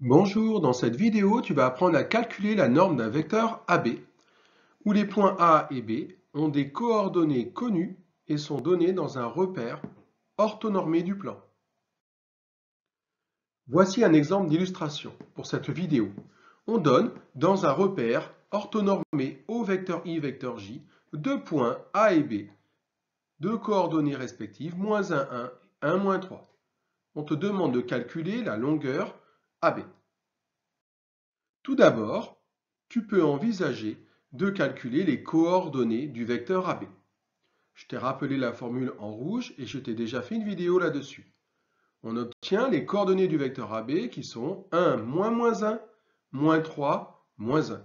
Bonjour, dans cette vidéo, tu vas apprendre à calculer la norme d'un vecteur AB, où les points A et B ont des coordonnées connues et sont donnés dans un repère orthonormé du plan. Voici un exemple d'illustration pour cette vidéo. On donne, dans un repère orthonormé au vecteur i vecteur j, deux points A et B, deux coordonnées respectives, moins 1, 1, 1, moins 3. On te demande de calculer la longueur AB. Tout d'abord, tu peux envisager de calculer les coordonnées du vecteur AB. Je t'ai rappelé la formule en rouge et je t'ai déjà fait une vidéo là-dessus. On obtient les coordonnées du vecteur AB qui sont 1, moins moins 1, moins 3, moins 1.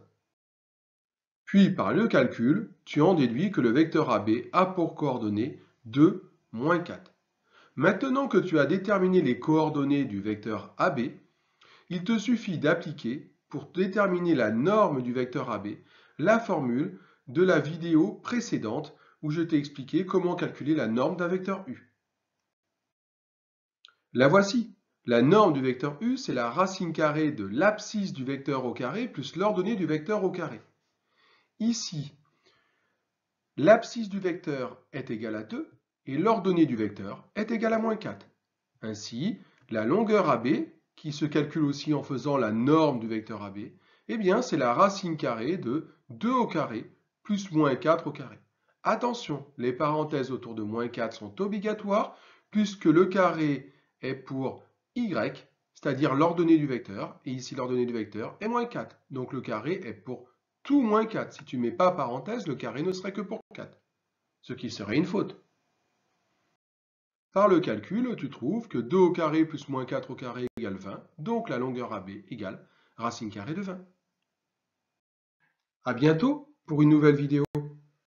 Puis par le calcul, tu en déduis que le vecteur AB a pour coordonnées 2, moins 4. Maintenant que tu as déterminé les coordonnées du vecteur AB, il te suffit d'appliquer, pour déterminer la norme du vecteur AB, la formule de la vidéo précédente où je t'ai expliqué comment calculer la norme d'un vecteur U. La voici. La norme du vecteur U, c'est la racine carrée de l'abscisse du vecteur au carré plus l'ordonnée du vecteur au carré. Ici, l'abscisse du vecteur est égale à 2 et l'ordonnée du vecteur est égale à moins 4. Ainsi, la longueur AB, qui se calcule aussi en faisant la norme du vecteur AB, eh bien c'est la racine carrée de 2 au carré plus moins 4 au carré. Attention, les parenthèses autour de moins 4 sont obligatoires puisque le carré est pour y, c'est-à-dire l'ordonnée du vecteur, et ici l'ordonnée du vecteur est moins 4. Donc le carré est pour tout moins 4. Si tu ne mets pas parenthèse, le carré ne serait que pour 4, ce qui serait une faute. Par le calcul, tu trouves que 2 au carré plus moins 4 au carré égale 20, donc la longueur AB égale racine carrée de 20. A bientôt pour une nouvelle vidéo.